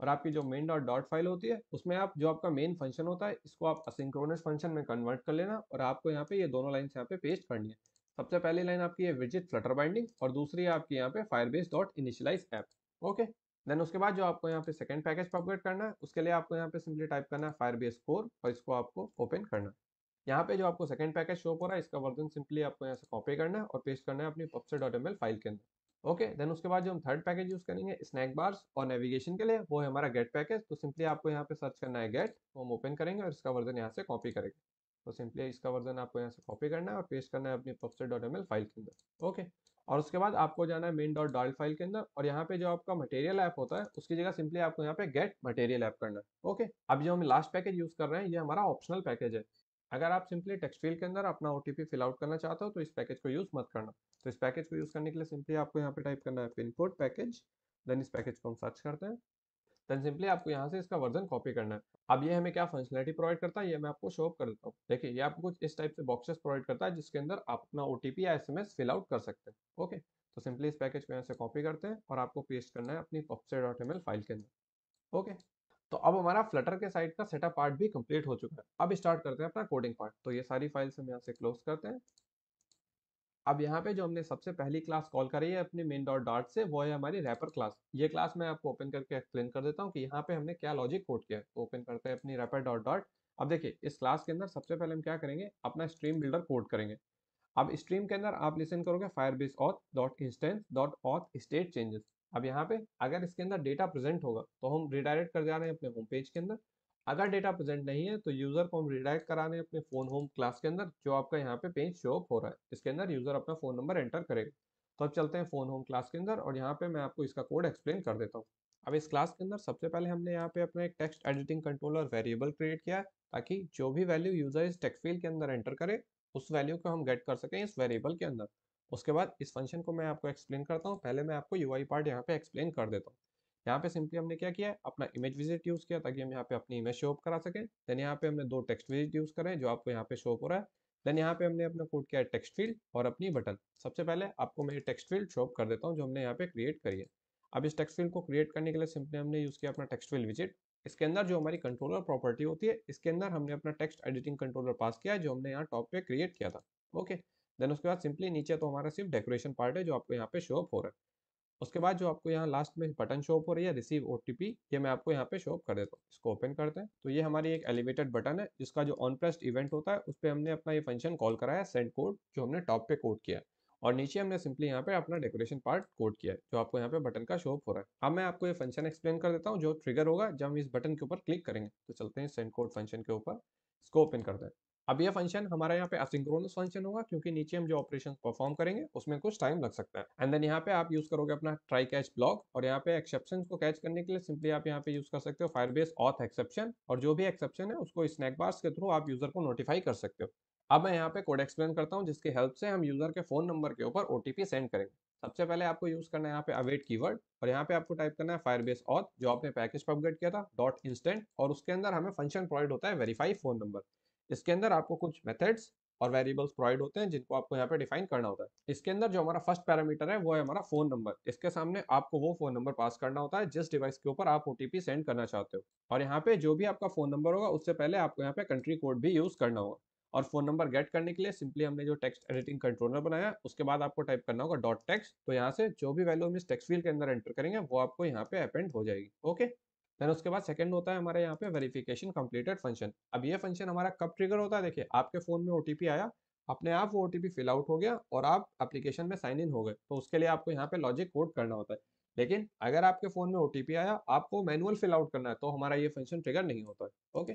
और आपकी जो मेन डॉट डॉट फाइल होती है उसमें आप जो आपका मेन फंक्शन होता है इसको आप असिंक्रोनस फंक्शन में कन्वर्ट कर लेना और आपको यहाँ पे ये दोनों लाइन यहाँ पे पेस्ट करनी है सबसे पहली लाइन आपकी है विजिट फ्लटर बाइंडिंग और दूसरी आपकी यहाँ पे Firebase dot initialize app okay then उसके बाद जो आपको यहाँ पे सेकंड पैकेज अपग्रेड करना है उसके लिए आपको यहाँ पे सिंपली टाइप करना है फायर बेस फोर और इसको आपको ओपन करना है यहाँ पे जो आपको सेकंड पैकेज शो हो रहा है इसका वर्जन सिंपली आपको यहाँ से कॉपी करना है और पेस्ट करना है अपनी पप्सर डॉट एम फाइल के अंदर ओके देन उसके बाद जो हम थर्ड पैकेज यूज़ करेंगे स्नैक बार्स और नेविगेशन के लिए वो है हमारा गेट पैकेज तो सिंपली आपको यहाँ पे सर्च करना है गेट तो हम ओपन करेंगे और इसका वर्जन यहाँ से कॉपी करेंगे तो सिंपली इसका वर्जन आपको यहाँ से कॉपी करना है और पेस्ट करना है अपनी पप्सर डॉट एम फाइल के अंदर ओके और उसके बाद आपको जाना है मेन डॉट डॉल फाइल के अंदर और यहाँ पे जो आपका मटेरियल ऐप होता है उसकी जगह सिंपली आपको यहाँ पे गेट मटेरियल ऐप करना है ओके अब जो हम लास्ट पैकेज यूज कर रहे हैं ये हमारा ऑप्शनल पैकेज है अगर आप सिंपली टेक्स्ट फील्ड के अंदर अपना ओ फिल आउट करना चाहते हो तो इस पैकेज को यूज मत करना तो इस पैकेज को यूज करने के लिए सिंपली आपको यहाँ पे टाइप करना है पिनकोड पैकेज देन इस पैकेज को हम सर्च करते हैं देन सिंपली आपको यहाँ से इसका वर्जन कॉपी करना है अब ये हमें क्या फंक्शनलिटी प्रोवाइड करता है ये मैं आपको शो कर देता हूँ देखिए ये आपको कुछ इस टाइप से बॉक्सेस प्रोवाइड करता है जिसके अंदर आप अपना ओ या एस फिल आउट कर सकते हैं ओके तो सिंपली इस पैकेज को यहाँ से कॉपी करते हैं और आपको पेस्ट करना है अपनी पॉपसे फाइल के अंदर ओके तो अब हमारा फ्लटर के साइड का सेटअप पार्ट भी कंप्लीट हो चुका है अब स्टार्ट करते हैं अपना कोडिंग पार्ट तो ये सारी फाइल्स हम यहाँ से क्लोज करते हैं अब यहाँ पे जो हमने सबसे पहली क्लास कॉल करी है अपने मेन डॉट डार्ट से वो है हमारी रैपर क्लास ये क्लास मैं आपको ओपन करके एक्सप्लेन कर देता हूँ कि यहाँ पे हमने क्या लॉजिक कोड किया है तो ओपन करते हैं अपनी रैपर डॉट डॉट अब देखिए इस क्लास के अंदर सबसे पहले हम क्या करेंगे अपना स्ट्रीम बिल्डर कोड करेंगे अब स्ट्रीम के अंदर आप लिसन करोगे Firebase auth dot instance dot auth state changes अब यहाँ पे अगर इसके अंदर डेटा प्रेजेंट होगा तो हम रिडायरेक्ट कर जा रहे हैं अपने होम पेज के अंदर अगर डेटा प्रेजेंट नहीं है तो यूज़र को हम रिडायरेक्ट करा रहे हैं अपने फ़ोन होम क्लास के अंदर जो आपका यहाँ पे पेज शो अप हो रहा है इसके अंदर यूज़र अपना फ़ोन नंबर एंटर करेगा तो अब चलते हैं फ़ोन होम क्लास के अंदर और यहाँ पे मैं आपको इसका कोड एक्सप्लेन कर देता हूँ अब इस क्लास के अंदर सबसे पहले हमने यहाँ पे अपना एक text editing controller variable create किया ताकि जो भी वैल्यू यूज़र इस टेक्सफील फील्ड के अंदर एंटर करे उस वैल्यू को हम गेट कर सकें इस वेरिएबल के अंदर उसके बाद इस फंक्शन को मैं आपको एक्सप्लेन करता हूँ पहले मैं आपको यू पार्ट यहाँ पे एक्सप्लेन कर देता हूँ यहाँ पे सिंपली हमने क्या किया अपना इमेज विजिट यूज किया ताकि हम यहाँ पे अपनी इमेज शो अप करा सकें देन यहाँ पे हमने दो टेक्स्ट विजिट यूज करें जो आपको यहाँ पे शो हो रहा है देन यहाँ पे हमने अपना कोड किया टेक्स्ट फील्ड और अपनी बटन सबसे पहले आपको मैं ये टेक्स्ट फील्ड शो कर देता हूँ जो हमने यहाँ पे क्रिएट करी है अब इस टेक्स्ट फील्ड को क्रिएट करने के लिए सिंपली हमने यूज़ किया अपना टेक्स्ट फील्ड विजिट इसके अंदर जो हमारी कंट्रोलर प्रॉपर्टी होती है इसके अंदर हमने अपना टेक्स्ट एडिटिंग कंट्रोलर पास किया जो हमने यहाँ टॉप पे क्रिएट किया था ओके देन उसके बाद सिंपली नीचे तो हमारा सिर्फ डेकोरेशन पार्ट है जो आपको यहाँ पे शो हो रहा है उसके बाद जो आपको यहाँ लास्ट में बटन शॉप हो रही है रिसीव ओ ये मैं आपको यहाँ पे शॉप कर देता हूँ इसको ओपन करते हैं तो ये हमारी एक एलिवेटेड बटन है जिसका जो ऑन प्लस इवेंट होता है उस पर हमने अपना ये फंक्शन कॉल कराया सेंड कोड जो हमने टॉप पे कोड किया और नीचे हमने सिंपली यहाँ पे अपना डेकोरेशन पार्ट कोड किया है जो आपको यहाँ पे बटन का शॉप हो रहा है अब मैं आपको ये फंक्शन एक्सप्लेन कर देता हूँ जो ट्रिगर होगा जब हम इस बटन के ऊपर क्लिक करेंगे तो चलते हैं सेंड कोड फंक्शन के ऊपर इसको ओपन करते हैं अब यह फंक्शन हमारे यहाँ पे असिंक्रोनस फंक्शन होगा क्योंकि नीचे हम जो ऑपरेशन परफॉर्म करेंगे उसमें कुछ टाइम लग सकता है एंड देन यहाँ पे आप यूज करोगे अपना ट्राई कैच ब्लॉक और यहाँ पे एक्सेप्शन को कैच करने के लिए सिंपली आप यहाँ पे यूज कर सकते हो फायरबेस ऑथ एक्सेप्शन और जो भी एक्सेप्शन है उसको स्नैक बार्स के थ्रू आप यूजर को नोटिफाई कर सकते हो अब मैं यहाँ पे कोड एक्सप्लेन करता हूँ जिसकी हेल्प से हम यूजर के फोन नंबर के ऊपर ओटीपी सेंड करेंगे सबसे पहले आपको यूज करना है यहाँ पे अवेट कीवर्ड और यहाँ पे आपको टाइप करना है फायरबेस ऑथ जो आपने पैकेज पर अपग्रेड किया था डॉट इंस्टेंट और उसके अंदर हमें फंक्शन प्रोवाइड होता है वेरीफाई फोन नंबर इसके अंदर आपको कुछ मेथड्स और वेरिएबल्स प्रोवाइड होते हैं जिनको आपको यहाँ पे डिफाइन करना होता है इसके अंदर जो हमारा फर्स्ट पैरामीटर है वो है हमारा फोन नंबर इसके सामने आपको वो फोन नंबर पास करना होता है जिस डिवाइस के ऊपर आप ओटीपी सेंड करना चाहते हो और यहाँ पे जो भी आपका फोन नंबर होगा उससे पहले आपको यहाँ पे कंट्री कोड भी यूज करना होगा और फोन नंबर गेट करने के लिए सिंपली हमने जो टेक्स्ट एडिटिंग कंट्रोलर बनाया उसके बाद आपको टाइप करना होगा डॉट टेक्स्ट तो यहाँ से जो भी वैल्यू हम इस टेक्स्ट फील्ड के अंदर एंटर करेंगे वो आपको यहाँ पे अपेंड हो जाएगी ओके देन उसके बाद सेकंड होता है हमारे यहाँ पे वेरिफिकेशन कंप्लीटेड फंक्शन अब ये फंक्शन हमारा कब ट्रिगर होता है देखिए आपके फ़ोन में ओ आया अपने आप वो ओ फिल आउट हो गया और आप एप्लीकेशन में साइन इन हो गए तो उसके लिए आपको यहाँ पे लॉजिक कोड करना होता है लेकिन अगर आपके फ़ोन में ओ आया आपको मैनुअल फिल आउट करना है तो हमारा ये फंक्शन ट्रिगर नहीं होता है ओके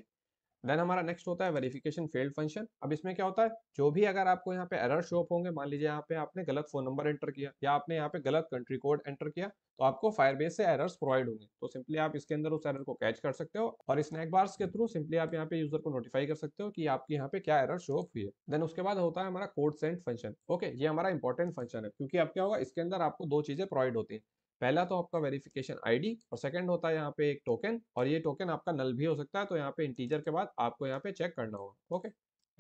देन हमारा नेक्स्ट होता है वेरिफिकेशन फेल्ड फंक्शन अब इसमें क्या होता है जो भी अगर आपको यहाँ पे एरर शो होंगे मान लीजिए यहाँ पे आपने गलत फोन नंबर एंटर किया या आपने यहाँ पे गलत कंट्री कोड एंटर किया तो आपको फायरबेस से एरर्स प्रोवाइड होंगे तो सिंपली आप इसके अंदर उस एरर को कैच कर सकते हो और स्नैक बार्स के थ्रू सिंपली आप यहाँ पे यूजर को नोटिफाई कर सकते हो कि आपके यहाँ पे क्या एरर शो हुई है देन उसके बाद होता है हमारा कोड सेंट फंक्शन ओके ये हमारा इंपॉर्टेंट फंक्शन है क्योंकि अब क्या होगा इसके अंदर आपको दो चीजें प्रोवाइड होती है पहला तो आपका वेरिफिकेशन आईडी और सेकंड होता है यहाँ पे एक टोकन और ये टोकन आपका नल भी हो सकता है तो यहाँ पे इंटीजर के बाद आपको यहाँ पे चेक करना होगा ओके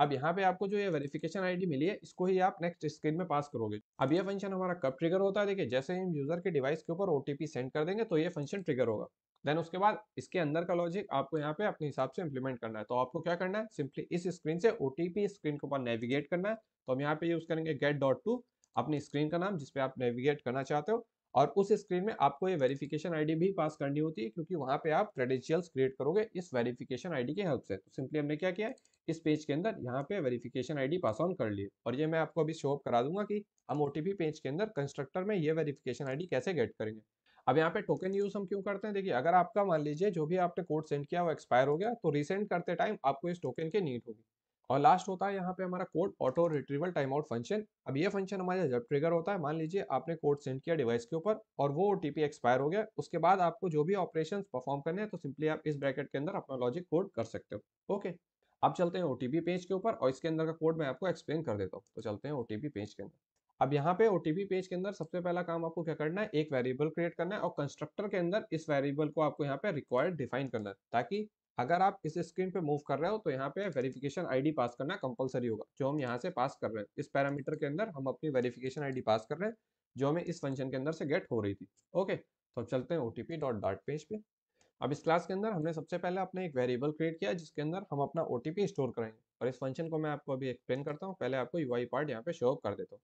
अब यहाँ पे आपको जो ये वेरिफिकेशन आईडी मिली है इसको ही आप नेक्स्ट स्क्रीन में पास करोगे अब ये फंक्शन हमारा कब ट्रिगर होता है देखिए जैसे हम यूजर के डिवाइस के ऊपर ओटीपी सेंड कर देंगे तो ये फंक्शन ट्रिगर होगा देन उसके बाद इसके अंदर का लॉजिक आपको यहाँ पे अपने हिसाब से इम्प्लीमेंट करना है तो आपको क्या करना है सिंपली इस स्क्रीन से ओटीपी स्क्रीन के ऊपर नेविगेट करना है तो हम यहाँ पे यूज करेंगे गेट डॉट टू अपनी स्क्रीन का नाम जिसपे आप नेविगेट करना चाहते हो और उस स्क्रीन में आपको ये वेरिफिकेशन आईडी भी पास करनी होती है क्योंकि वहाँ पे आप क्रेडेंशियल्स क्रिएट करोगे इस वेरिफिकेशन आईडी के हेल्प से तो सिंपली हमने क्या किया है इस पेज के अंदर यहाँ पे वेरिफिकेशन आईडी पास ऑन कर लिए और ये मैं आपको अभी शो करा दूंगा कि हम ओ पेज के अंदर कंस्ट्रक्टर में ये वेरिफिकेशन आई कैसे गेट करेंगे अब यहाँ पे टोकन यूज हम क्यों करते हैं देखिए अगर आपका मान लीजिए जो भी आपने कोड सेंड किया वो एक्सपायर हो गया तो रिसेंड करते टाइम आपको इस टोकन की नीड होगी और लास्ट होता है यहाँ पे हमारा code auto retrieval time out function अब ये फंक्शन हमारा जब ट्रिगर होता है मान लीजिए आपने कोड सेंड किया डिवाइस के ऊपर और वो ओटीपी एक्सपायर हो गया उसके बाद आपको जो भी ऑपरेशन परफॉर्म करने हैं तो सिंपली आप इस ब्रैकेट के अंदर अपना लॉजिक कोड कर सकते हो ओके अब चलते हैं ओ पेज के ऊपर और इसके अंदर का कोड मैं आपको एक्सप्लेन कर देता हूँ तो चलते हैं ओ पेज के अंदर अब यहाँ पे ओ पेज के अंदर सबसे पहला काम आपको क्या करना है एक वेरिएबल क्रिएट करना है और कंस्ट्रक्टर के अंदर इस वेरिएबल को आपको यहाँ पे रिक्वायर्ड डिफाइन करना है ताकि अगर आप इस स्क्रीन पे मूव कर रहे हो तो यहाँ पे वेरिफिकेशन आईडी पास करना कंपलसरी होगा जो हम यहाँ से पास कर रहे हैं इस पैरामीटर के अंदर हम अपनी वेरिफिकेशन आईडी पास कर रहे हैं जो हमें इस फंक्शन के अंदर से गेट हो रही थी ओके तो अब चलते हैं ओ डॉट डॉट पेज पे अब इस क्लास के अंदर हमने सबसे पहले अपने एक वेरिएबल क्रिएट किया जिसके अंदर हम अपना ओ स्टोर करेंगे और इस फंक्शन को मैं आपको अभी एक्सप्लेन करता हूँ पहले आपको यू पार्ट यहाँ पे शो अप कर देता हूँ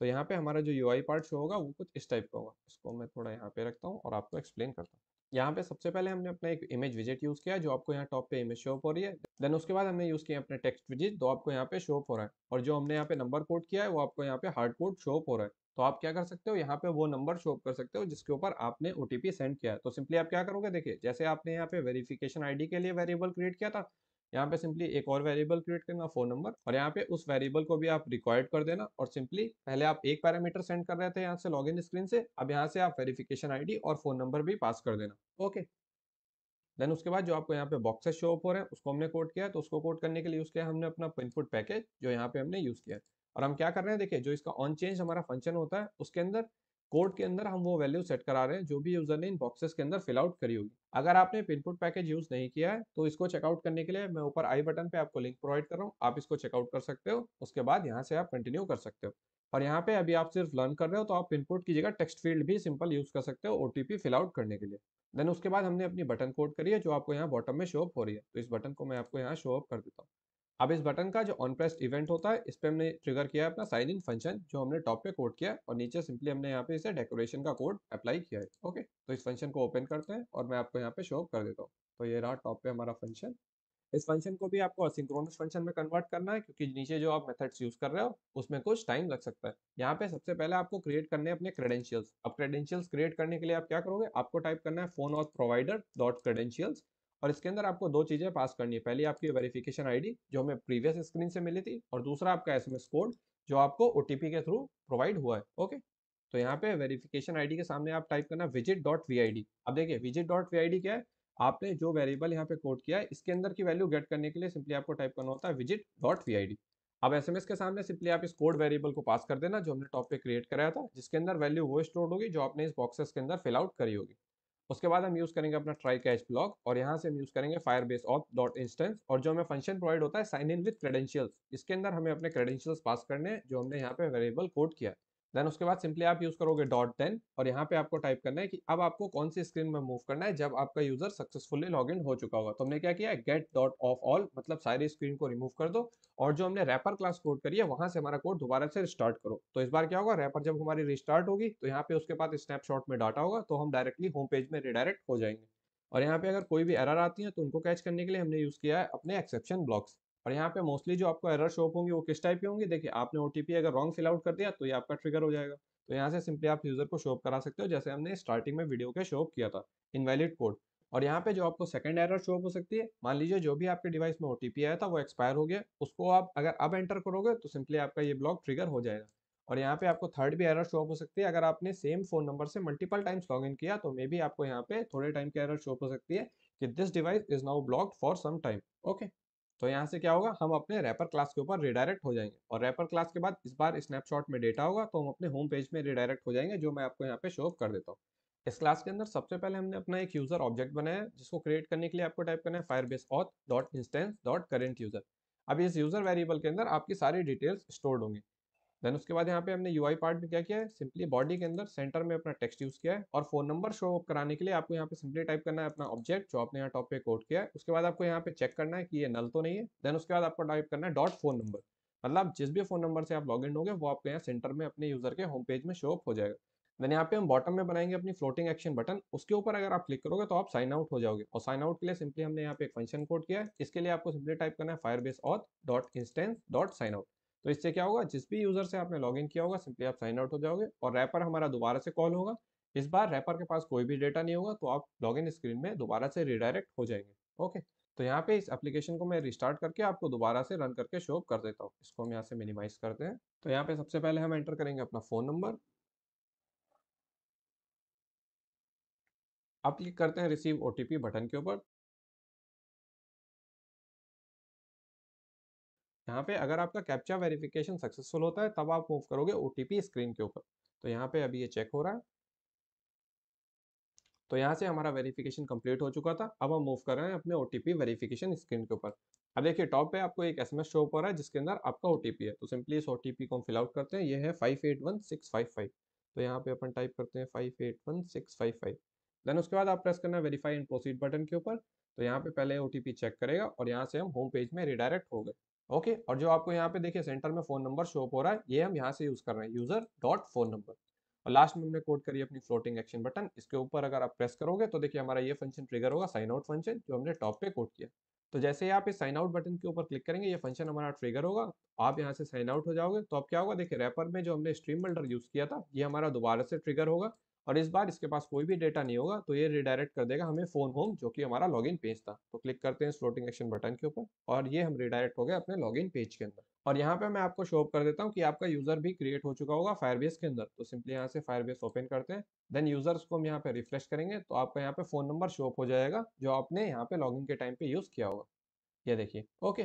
तो यहाँ पे हमारा जो यू पार्ट शो होगा वो कुछ इस टाइप का होगा इसको मैं थोड़ा यहाँ पे रखता हूँ और आपको एक्सप्लेन करता हूँ यहाँ पे सबसे पहले हमने अपना एक इमेज विजिट यूज किया जो आपको यहाँ टॉप पे इमेज शो हो रही है देन उसके बाद हमने यूज किया अपने टेक्स्ट विजिट तो आपको यहाँ पे शो हो रहा है और जो हमने यहाँ पे नंबर कोड किया है वो आपको यहाँ पे हार्ड कोड शो हो रहा है तो आप क्या कर सकते हो यहाँ पे वो नंबर शो कर सकते हो जिसके ऊपर आपने ओटीपी सेंड किया है तो सिंपली आप क्या करोगे देखिए जैसे आपने यहाँ पे वेरिफिकेशन आईडी के लिए वेरिएबल क्रिएट किया था यहाँ पे सिंपली एक और वेरिएबल क्रिएट करना फोन नंबर और यहाँ पे उस वेरिएबल को भी आप रिक्वायर्ड कर देना और सिंपली पहले आप एक पैरामीटर सेंड कर रहे थे यहाँ से लॉग इन स्क्रीन से अब यहाँ से आप वेरिफिकेशन आई और फोन नंबर भी पास कर देना ओके देन उसके बाद जो आपको यहाँ पे बॉक्सेस शो अप हो रहे हैं उसको हमने कोड किया तो उसको कोड करने के लिए यूज़ किया हमने अपना इनपुट पैकेज जो यहाँ पे हमने यूज़ किया और हम क्या कर रहे हैं देखिए जो इसका ऑन चेंज हमारा फंक्शन होता है उसके अंदर कोड के अंदर हम वो वैल्यू सेट करा रहे हैं जो भी यूजर ने इन बॉक्सेस के अंदर फिल आउट करी होगी अगर आपने पिनपुट पैकेज यूज नहीं किया है तो इसको चेकआउट करने के लिए मैं ऊपर आई बटन पे आपको लिंक प्रोवाइड कर रहा हूँ आप इसको चेकआउट कर सकते हो उसके बाद यहाँ से आप कंटिन्यू कर सकते हो और यहाँ पे अभी आप सिर्फ लर्न कर रहे हो तो आप पिनपुट की जगह टेक्स्ट फील्ड भी सिंपल यूज कर सकते हो ओटीपी फिल आउट करने के लिए देन उसके बाद हमने अपनी बटन कोड करी है जो आपको यहाँ बॉटम में शो अप हो रही है तो इस बटन को मैं आपको यहाँ शो अप कर देता हूँ अब इस बटन का जो ऑन प्रेस्ट इवेंट होता है इस पर हमने ट्रिगर किया है अपना साइन इन फंक्शन जो हमने टॉप पे कोड किया और नीचे सिंपली हमने यहाँ पे इसे डेकोरेशन का कोड अप्लाई किया है ओके तो इस फंक्शन को ओपन करते हैं और मैं आपको यहाँ पे शो कर देता हूँ तो ये रहा टॉप पे हमारा फंक्शन इस फंक्शन को भी आपको असिंक्रोनस फंक्शन में कन्वर्ट करना है क्योंकि नीचे जो आप मेथड्स यूज कर रहे हो उसमें कुछ टाइम लग सकता है यहाँ पे सबसे पहले आपको क्रिएट करने अपने क्रेडेंशियल्स अब क्रेडेंशियल्स क्रिएट करने के लिए आप क्या करोगे आपको टाइप करना है phone auth provider dot credentials और इसके अंदर आपको दो चीज़ें पास करनी है पहली आपकी वेरिफिकेशन आईडी जो हमें प्रीवियस स्क्रीन से मिली थी और दूसरा आपका एसएमएस कोड जो आपको ओ के थ्रू प्रोवाइड हुआ है ओके तो यहाँ पे वेरिफिकेशन आईडी के सामने आप टाइप करना विजिट डॉट वी अब देखिए विजिट डॉट वी क्या है आपने जो वेरिएबल यहाँ पे कोड किया है इसके अंदर की वैल्यू गेट करने के लिए सिंपली आपको टाइप करना होता है विजिट डॉट वी अब एस के सामने सिंपली आप इस कोड वेरिएबल को पास कर देना जो हमने टॉप पे क्रिएट कराया था जिसके अंदर वैल्यू वो स्टोर होगी जो आपने इस बॉक्सेस के अंदर फिल आउट करी होगी उसके बाद हम यूज़ करेंगे अपना ट्राई कैच ब्लॉक और यहाँ से हम यूज़ करेंगे Firebase auth dot instance और जो हमें फंक्शन प्रोवाइड होता है साइन इन विद क्रेडेंशियल्स इसके अंदर हमें अपने क्रेडेंशियल्स पास करने हैं जो हमने यहाँ पे वेरिएबल कोड किया है देन उसके बाद सिंपली आप यूज करोगे डॉट देन और यहाँ पे आपको टाइप करना है कि अब आपको कौन सी स्क्रीन में मूव करना है जब आपका यूजर सक्सेसफुली लॉग इन हो चुका होगा तो हमने क्या किया है गेट डॉट ऑफ ऑल मतलब सारी स्क्रीन को रिमूव कर दो और जो हमने रैपर क्लास कोड करी है वहां से हमारा कोड दोबारा से रिस्टार्ट करो तो इस बार क्या होगा रैपर जब हमारी रिस्टार्ट होगी तो यहाँ पे उसके बाद स्नैपशॉट में डाटा होगा तो हम डायरेक्टली होम पेज में रिडायरेक्ट हो जाएंगे और यहाँ पे अगर कोई भी एरर आती है तो उनको कैच करने के लिए हमने यूज़ किया है अपने एक्सेप्शन ब्लॉक्स और यहाँ पे मोस्टली जो आपको एरर शॉप होंगी वो किस टाइप की होंगी देखिए आपने ओ अगर रॉन्ग फिल आउट कर दिया तो ये आपका ट्रिगर हो जाएगा तो यहाँ से सिंपली आप यूज़र को शॉप करा सकते हो जैसे हमने स्टार्टिंग में वीडियो के शॉप किया था इनवैलिड कोड और यहाँ पे जो आपको सेकंड एरर शॉप हो सकती है मान लीजिए जो भी आपके डिवाइस में ओ आया था वो एक्सपायर हो गया उसको आप अगर अब एंटर करोगे तो सिंपली आपका ये ब्लॉक ट्रिगर हो जाएगा और यहाँ पे आपको थर्ड भी एरर शॉप हो सकती है अगर आपने सेम फोन नंबर से मल्टीपल टाइम्स लॉग इन किया तो मे भी आपको यहाँ पे थोड़े टाइम की एरर शॉप हो सकती है कि this device is now blocked for some time okay तो यहाँ से क्या होगा हम अपने रैपर क्लास के ऊपर रिडायरेक्ट हो जाएंगे और रैपर क्लास के बाद इस बार स्नैपशॉट में डेटा होगा तो हम अपने होम पेज में रिडायरेक्ट हो जाएंगे जो मैं आपको यहाँ पे शो कर देता हूँ इस क्लास के अंदर सबसे पहले हमने अपना एक यूजर ऑब्जेक्ट बनाया है जिसको क्रिएट करने के लिए आपको टाइप करना है Firebase auth dot instance dot current user अब इस यूजर वेरिएबल के अंदर आपकी सारी डिटेल्स स्टोर्ड होंगी देन उसके बाद यहाँ पे हमने यूआई पार्ट में क्या किया है सिंपली बॉडी के अंदर सेंटर में अपना टेक्स्ट यूज किया है और फोन नंबर शो अप कराने के लिए आपको यहाँ पे सिंपली टाइप करना है अपना ऑब्जेक्ट जो आपने यहाँ टॉप पे कोड किया है उसके बाद आपको यहाँ पे चेक करना है कि ये नल तो नहीं है देन उसके बाद आपको टाइप करना है डॉट फोन नंबर मतलब जिस भी फोन नंबर से आप लॉग इन होंगे वो आपको यहाँ सेंटर में अपने यूजर के होम पेज में शो अप हो जाएगा देन यहाँ पे हम बॉटम में बनाएंगे अपनी फ्लोटिंग एक्शन बटन उसके ऊपर अगर आप क्लिक करोगे तो आप साइन आउट हो जाओगे और साइन आउट के लिए सिंपली हमने यहाँ पे एक फंक्शन कोड किया है इसके लिए आपको सिंपली टाइप करना है Firebase dot instance dot sign out तो इससे क्या होगा जिस भी यूज़र से आपने लॉग किया होगा सिंपली आप साइन आउट हो जाओगे और रैपर हमारा दोबारा से कॉल होगा इस बार रैपर के पास कोई भी डेटा नहीं होगा तो आप लॉग स्क्रीन में दोबारा से रिडायरेक्ट हो जाएंगे ओके तो यहाँ पे इस एप्लीकेशन को मैं रिस्टार्ट करके आपको दोबारा से रन करके शो कर देता हूँ इसको हम यहाँ से मिनिमाइज करते हैं तो यहाँ पे सबसे पहले हम एंटर करेंगे अपना फ़ोन नंबर आप क्लिक करते हैं रिसीव ओ बटन के ऊपर यहाँ पे अगर आपका कैप्चा वेरिफिकेशन सक्सेसफुल होता है तब आप मूव करोगे ओ स्क्रीन के ऊपर तो यहाँ पे अभी ये चेक हो रहा है तो यहाँ से हमारा वेरिफिकेशन कंप्लीट हो चुका था अब हम मूव कर रहे हैं अपने ओ वेरिफिकेशन स्क्रीन के ऊपर अब देखिए टॉप पे आपको एक एसएमएस शो हो रहा है जिसके अंदर आपका ओ है तो सिंपली इस ओ को हम फिलआउट करते हैं ये है फाइव तो यहाँ पे अपन टाइप करते हैं फाइव देन उसके बाद आप प्रेस करना है वेरीफाई एंड प्रोसीड बटन के ऊपर तो यहाँ पे पहले ओ चेक करेगा और यहाँ से हम होम पेज में रिडायरेक्ट हो गए ओके और जो आपको यहाँ पे देखिए सेंटर में फोन नंबर शो हो रहा है ये हम यहाँ से यूज कर रहे हैं यूजर डॉट फोन नंबर और लास्ट में हमने कोड करी अपनी फ्लोटिंग एक्शन बटन इसके ऊपर अगर आप प्रेस करोगे तो देखिए हमारा ये फंक्शन ट्रिगर होगा साइन आउट फंक्शन जो हमने टॉप पे कोड किया तो जैसे ही आप इस साइन आउट बटन के ऊपर क्लिक करेंगे ये फंक्शन हमारा ट्रिगर होगा आप यहाँ से साइन आउट हो जाओगे तो अब क्या होगा देखिए रैपर में जो हमने स्ट्रीम बिल्डर यूज किया था ये हमारा दोबारा से ट्रिगर होगा और इस बार इसके पास कोई भी डेटा नहीं होगा तो ये रिडायरेक्ट कर देगा हमें फोन होम जो कि हमारा लॉगिन पेज था तो क्लिक करते हैं फ्लोटिंग एक्शन बटन के ऊपर और ये हम रिडायरेक्ट हो गए अपने लॉगिन पेज के अंदर और यहाँ पे मैं आपको शो कर देता हूँ कि आपका यूजर भी क्रिएट हो चुका होगा फायरबेस के अंदर तो सिंपली यहाँ से फायरबेस ओपन करते हैं देन यूजर्स को हम यहाँ पे रिफ्रेश करेंगे तो आपका यहाँ पे फोन नंबर शो हो जाएगा जो आपने यहाँ पे लॉग के टाइम पे यूज किया होगा ये देखिए ओके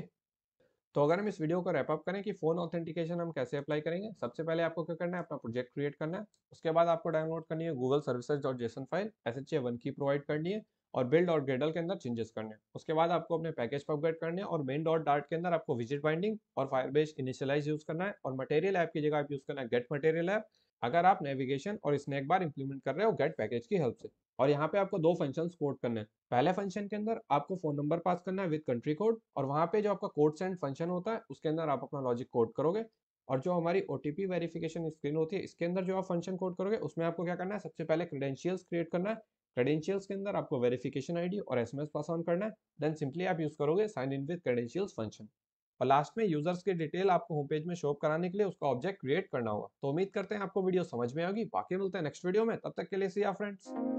तो अगर हम इस वीडियो को रैपअप करें कि फोन ऑथेंटिकेशन हम कैसे अप्लाई करेंगे सबसे पहले आपको क्या करना है अपना प्रोजेक्ट क्रिएट करना है उसके बाद आपको डाउनलोड करनी है Google services dot JSON file S H A one की प्रोवाइड करनी है और बिल्ड और ग्रेडल के अंदर चेंजेस करने हैं उसके बाद आपको अपने पैकेज पर अपग्रेड करने हैं और मेन डॉट डार्ट के अंदर आपको विजिट बाइंडिंग और फायरबेस इनिशियलाइज यूज करना है और मटेरियल ऐप की जगह आप यूज करना है गेट मटेरियल ऐप अगर आप नेविगेशन और स्नैक बार इंप्लीमेंट कर रहे हो गेट पैकेज की हेल्प से और यहाँ पे आपको दो फंक्शन कोड करने हैं पहले फंक्शन के अंदर आपको फोन नंबर पास करना है विद कंट्री कोड और वहाँ पे जो आपका कोड सेंड फंक्शन होता है उसके अंदर आप अपना लॉजिक कोड करोगे और जो हमारी ओ टी वेरिफिकेशन स्क्रीन होती है इसके अंदर जो आप फंक्शन कोड करोगे उसमें आपको क्या करना है सबसे पहले क्रीडेंशियल्स क्रिएट करना है क्रेडेंशियल्स के अंदर आपको वेरिफिकेशन आईडी और एसएमएस पास ऑन करना है देन सिंपली आप यूज करोगे sign in with credentials function और लास्ट में यूजर्स की डिटेल आपको होम पेज में शो कराने के लिए उसका ऑब्जेक्ट क्रिएट करना होगा तो उम्मीद करते हैं आपको वीडियो समझ में आएगी बाकी मिलते हैं नेक्स्ट वीडियो में तब तक के लिए सी फ्रेंड्स